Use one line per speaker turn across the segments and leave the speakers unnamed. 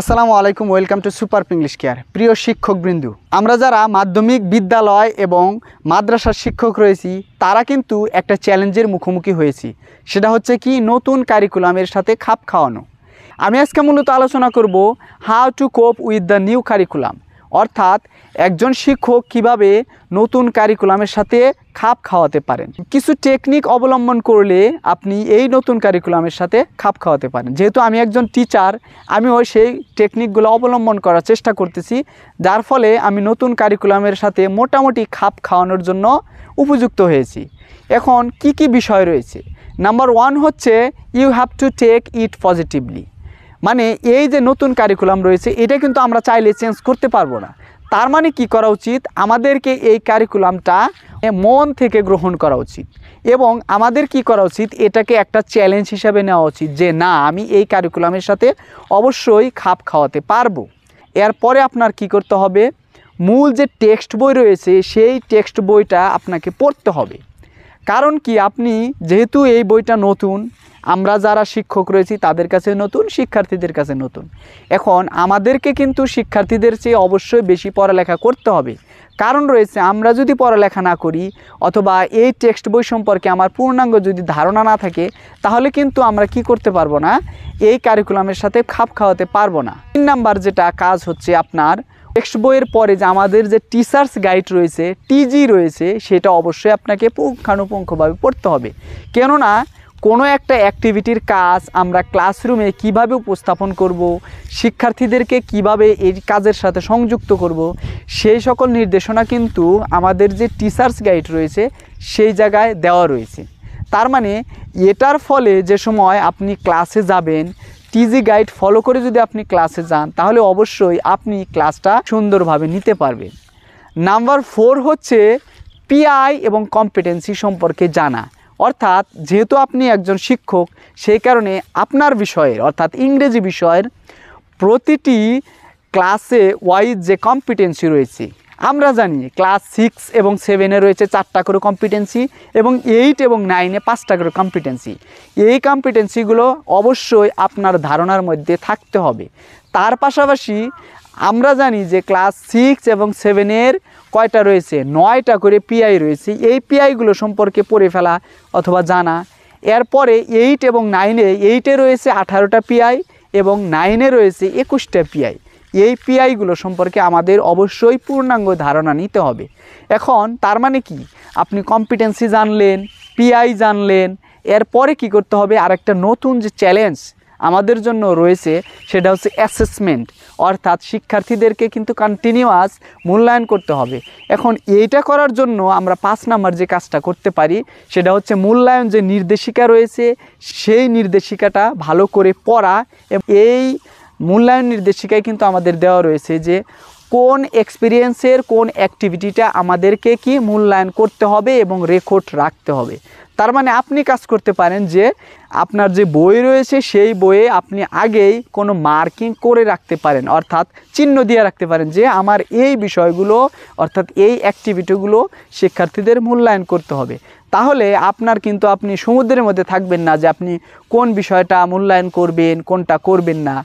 আসসালামু আলাইকুম welcome to super English care প্রিয় শিক্ষকবৃন্দ আমরা যারা মাধ্যমিক বিদ্যালয় এবং মাদ্রাসার শিক্ষক রয়েছি তারা কিন্তু একটা চ্যালেঞ্জের মুখোমুখি হয়েছি সেটা হচ্ছে কি নতুন কারিকুলামের সাথে খাপ খাওয়ানো আমি আজকে মূলত আলোচনা করব how to cope with the new curriculum অর্থাৎ একজন শিক্ষক কিভাবে নতুন কারিকুলামের সাথে খাপ খাওয়াতে পারেন কিছু টেকনিক অবলম্বন করলে আপনি এই নতুন কারিকুলামের সাথে খাপ খাওয়াতে পারেন যেহেতু আমি একজন টিচার আমিও সেই টেকনিকগুলো অবলম্বন করার চেষ্টা করতেছি যার ফলে আমি নতুন কারিকুলামের সাথে মোটামুটি খাপ খাওয়ানোর জন্য উপযুক্ত হয়েছি এখন কি কি বিষয় রয়েছে নাম্বার ওয়ান হচ্ছে you have to take it positively মানে এই যে নতুন কারিকুলাম রয়েছে এটা কিন্তু আমরা চাইলে চেঞ্জ করতে পারবো না তার মানে কি করা উচিত আমাদেরকে এই কারিকুলামটা মন থেকে গ্রহণ করা উচিত এবং আমাদের কি করা উচিত এটাকে একটা চ্যালেঞ্জ হিসাবে নেওয়া উচিত যে না আমি এই কারিকুলামের সাথে অবশ্যই খাপ খাওয়াতে পারবো এরপরে আপনার কি করতে হবে মূল যে টেক্সট বই রয়েছে সেই টেক্সট বইটা আপনাকে পড়তে হবে কারণ কি আপনি যেহেতু এই বইটা নতুন আমরা যারা শিক্ষক রয়েছি তাদের কাছে নতুন শিক্ষার্থীদের কাছে নতুন এখন আমাদেরকে কিন্তু শিক্ষার্থীদের চেয়ে অবশ্যই বেশি পড়ালেখা করতে হবে কারণ রয়েছে আমরা যদি পড়ালেখা না করি অথবা এই টেক্সট বই সম্পর্কে আমার পূর্ণাঙ্গ যদি ধারণা না থাকে তাহলে কিন্তু আমরা কি করতে পারবো না এই কারিকুলামের সাথে খাপ খাওয়াতে পারবো না তিন নাম্বার যেটা কাজ হচ্ছে আপনার টেক্সট বইয়ের পরে যে আমাদের যে টিচার্স গাইড রয়েছে টিজি রয়েছে সেটা অবশ্যই আপনাকে পুঙ্খানুপুঙ্খভাবে পড়তে হবে কেননা কোনো একটা অ্যাক্টিভিটির কাজ আমরা ক্লাসরুমে কিভাবে উপস্থাপন করব শিক্ষার্থীদেরকে কিভাবে এই কাজের সাথে সংযুক্ত করব সেই সকল নির্দেশনা কিন্তু আমাদের যে টিচার্স গাইড রয়েছে সেই জায়গায় দেওয়া রয়েছে তার মানে এটার ফলে যে সময় আপনি ক্লাসে যাবেন টিজি গাইড ফলো করে যদি আপনি ক্লাসে যান তাহলে অবশ্যই আপনি ক্লাসটা সুন্দরভাবে নিতে পারবেন নাম্বার ফোর হচ্ছে পিআই এবং কম্পিটেন্সি সম্পর্কে জানা অর্থাৎ যেহেতু আপনি একজন শিক্ষক সেই কারণে আপনার বিষয়ের অর্থাৎ ইংরেজি বিষয়ের প্রতিটি ক্লাসে ওয়াইজ যে কম্পিটেন্সি রয়েছে আমরা জানি ক্লাস সিক্স এবং সেভেনে রয়েছে চারটা করে কম্পিটেন্সি এবং এইট এবং নাইনে পাঁচটা করে কম্পিটেন্সি এই কম্পিটেন্সিগুলো অবশ্যই আপনার ধারণার মধ্যে থাকতে হবে তার পাশাপাশি আমরা জানি যে ক্লাস সিক্স এবং সেভেনের কয়টা রয়েছে নয়টা করে পিআই রয়েছে এই পিআইগুলো সম্পর্কে পড়ে ফেলা অথবা জানা এরপরে এইট এবং নাইনে এইটে রয়েছে আঠারোটা পিআই এবং নাইনে রয়েছে একুশটা পিআই এই পিআইগুলো সম্পর্কে আমাদের অবশ্যই পূর্ণাঙ্গ ধারণা নিতে হবে এখন তার মানে কি আপনি কম্পিটেন্সি জানলেন পিআই জানলেন এরপরে কি করতে হবে আর একটা নতুন যে চ্যালেঞ্জ আমাদের জন্য রয়েছে সেটা হচ্ছে অ্যাসেসমেন্ট অর্থাৎ শিক্ষার্থীদেরকে কিন্তু কন্টিনিউয়াস মূল্যায়ন করতে হবে এখন এইটা করার জন্য আমরা পাঁচ নাম্বার যে কাজটা করতে পারি সেটা হচ্ছে মূল্যায়ন যে নির্দেশিকা রয়েছে সেই নির্দেশিকাটা ভালো করে পড়া এই মূল্যায়ন নির্দেশিকায় কিন্তু আমাদের দেওয়া রয়েছে যে কোন এক্সপিরিয়েন্সের কোন অ্যাক্টিভিটিটা আমাদেরকে কি মূল্যায়ন করতে হবে এবং রেকর্ড রাখতে হবে তার মানে আপনি কাজ করতে পারেন যে আপনার যে বই রয়েছে সেই বইয়ে আপনি আগেই কোনো মার্কিং করে রাখতে পারেন অর্থাৎ চিহ্ন দিয়ে রাখতে পারেন যে আমার এই বিষয়গুলো অর্থাৎ এই অ্যাক্টিভিটিগুলো শিক্ষার্থীদের মূল্যায়ন করতে হবে তাহলে আপনার কিন্তু আপনি সমুদ্রের মধ্যে থাকবেন না যে আপনি কোন বিষয়টা মূল্যায়ন করবেন কোনটা করবেন না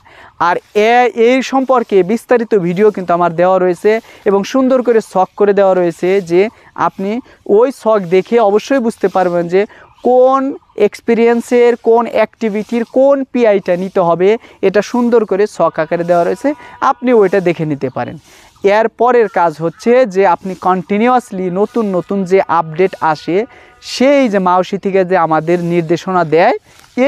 আর এই সম্পর্কে বিস্তারিত ভিডিও কিন্তু আমার দেওয়া রয়েছে এবং সুন্দর করে শখ করে দেওয়া রয়েছে যে আপনি ওই শখ দেখে অবশ্যই বুঝতে পারবেন যে কোন এক্সপিরিয়েন্সের কোন অ্যাক্টিভিটির কোন পিআইটা নিতে হবে এটা সুন্দর করে শখ আকারে দেওয়া রয়েছে আপনি ওইটা দেখে নিতে পারেন এর পরের কাজ হচ্ছে যে আপনি কন্টিনিউয়াসলি নতুন নতুন যে আপডেট আসে সেই যে মাউসি থেকে যে আমাদের নির্দেশনা দেয়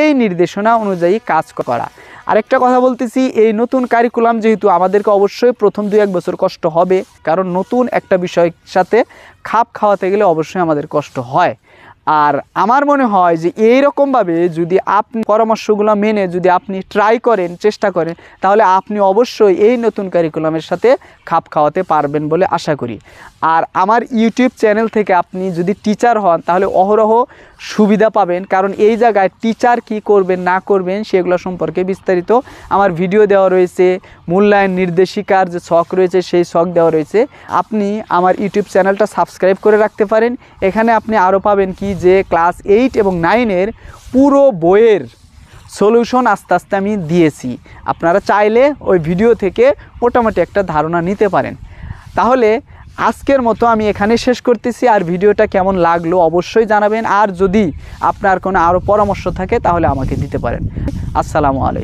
এই নির্দেশনা অনুযায়ী কাজ করা আরেকটা কথা বলতেছি এই নতুন কারিকুলাম যেহেতু আমাদেরকে অবশ্যই প্রথম দু এক বছর কষ্ট হবে কারণ নতুন একটা বিষয়ের সাথে খাপ খাওয়াতে গেলে অবশ্যই আমাদের কষ্ট হয় আর আমার মনে হয় যে এইরকমভাবে যদি আপনি পরামর্শগুলো মেনে যদি আপনি ট্রাই করেন চেষ্টা করেন তাহলে আপনি অবশ্যই এই নতুন কারিকুলামের সাথে খাপ খাওয়াতে পারবেন বলে আশা করি আর আমার ইউটিউব চ্যানেল থেকে আপনি যদি টিচার হন তাহলে অহরহ সুবিধা পাবেন কারণ এই জায়গায় টিচার কি করবেন না করবেন সেগুলো সম্পর্কে বিস্তারিত আমার ভিডিও দেওয়া রয়েছে মূল্যায়ন নির্দেশিকার যে শখ রয়েছে সেই শখ দেওয়া রয়েছে আপনি আমার ইউটিউব চ্যানেলটা সাবস্ক্রাইব করে রাখতে পারেন এখানে আপনি আরও পাবেন কি যে ক্লাস এইট এবং নাইনের পুরো বইয়ের সলিউশন আস্তে আস্তে আমি দিয়েছি আপনারা চাইলে ওই ভিডিও থেকে মোটামুটি একটা ধারণা নিতে পারেন তাহলে আজকের মতো আমি এখানে শেষ করতেছি আর ভিডিওটা কেমন লাগলো অবশ্যই জানাবেন আর যদি আপনার কোনো আরও পরামর্শ থাকে তাহলে আমাকে দিতে পারেন আসসালামু আলাইকুম